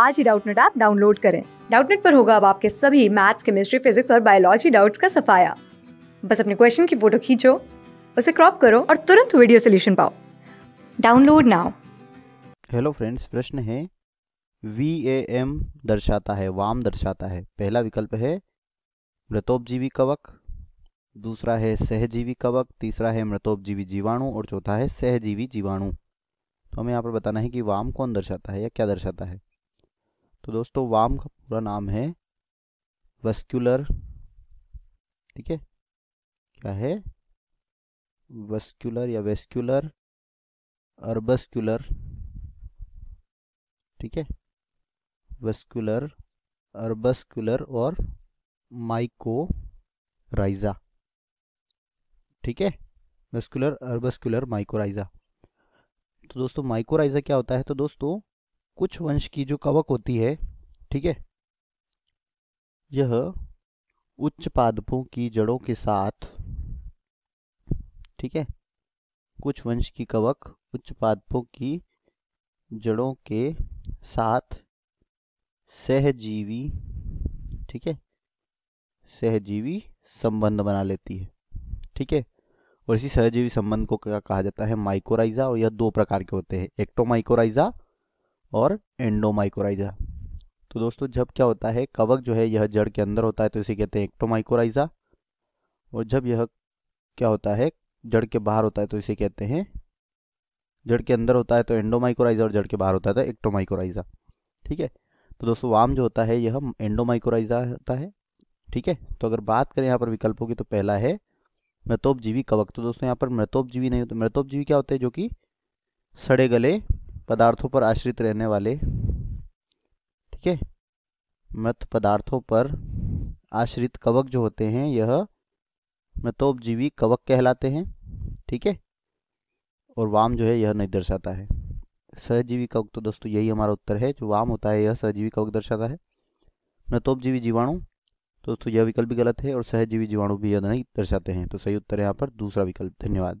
आज ही Doubtnut app download करें डाउटनेट पर होगा अब आपके सभी मैथ्स केमिस्ट्री फिजिक्स और बायोलॉजी डाउट्स का सफाया बस अपने क्वेश्चन की फोटो खींचो उसे क्रॉप करो और तुरंत वीडियो सोल्यूशन पाओ डाउनलोड नाउ हेलो फ्रेंड्स प्रश्न है वी ए एम दर्शाता है वाम दर्शाता है पहला विकल्प है मृतोपजीवी कवक दूसरा है सहजीवी कवक तीसरा है मृतोपजीवी जीवाणु और चौथा है सहजीवी जीवाणु तो हमें यहाँ पर बताना है कि वाम कौन दर्शाता है या क्या दर्शाता है तो दोस्तों वाम का पूरा नाम है वस्क्यूलर ठीक है क्या है वस्क्यूलर या वेस्क्यूलर अर्बस्क्यूलर ठीक है वस्कुलर अर्बस्कुलर और माइकोराइजा ठीक है वेस्कुलर अर्बस्कुलर माइकोराइजा तो दोस्तों माइकोराइजा क्या होता है तो दोस्तों कुछ वंश की जो कवक होती है ठीक है यह उच्च पादपों की जड़ों के साथ ठीक है कुछ वंश की कवक उच्च पादपों की जड़ों के साथ सहजीवी ठीक है सहजीवी संबंध बना लेती है ठीक है और इसी सहजीवी संबंध को क्या कहा जाता है माइकोराइजा और यह दो प्रकार के होते हैं एक्टोमाइकोराइजा और एंडोमाइकोराइजा तो दोस्तों जब क्या होता है कवक जो है यह जड़ के अंदर होता है तो इसे कहते हैं एक्टोमाइकोराइजा और जब यह क्या होता है जड़ के बाहर होता है तो इसे कहते हैं जड़ के अंदर होता है तो एंडोमाइकोराइजा और जड़ के बाहर होता है तो एक्टोमाइकोराइजा ठीक है तो दोस्तों वाम जो होता है यह एंडोमाइकोराइजा होता है ठीक है तो अगर बात करें यहाँ पर विकल्पों की तो पहला है मृतोपजीवी कवक तो दोस्तों यहाँ पर मृतोपजीवी नहीं होते मृतोपजीवी क्या होते हैं जो कि सड़े गले पदार्थों पर आश्रित रहने वाले ठीक है मृत पदार्थों पर आश्रित कवक जो होते हैं यह मृतोपजीवी कवक कहलाते हैं ठीक है और वाम जो है यह नहीं दर्शाता है सहजीवी कवक तो दोस्तों यही हमारा उत्तर है जो वाम होता है यह सहजीवी कवक दर्शाता है मृतोपजीवी जीवाणु दोस्तों यह विकल्प भी गलत है और सहजीवी जीवाणु भी यह नहीं दर्शाते हैं तो सही उत्तर है यहाँ पर दूसरा विकल्प धन्यवाद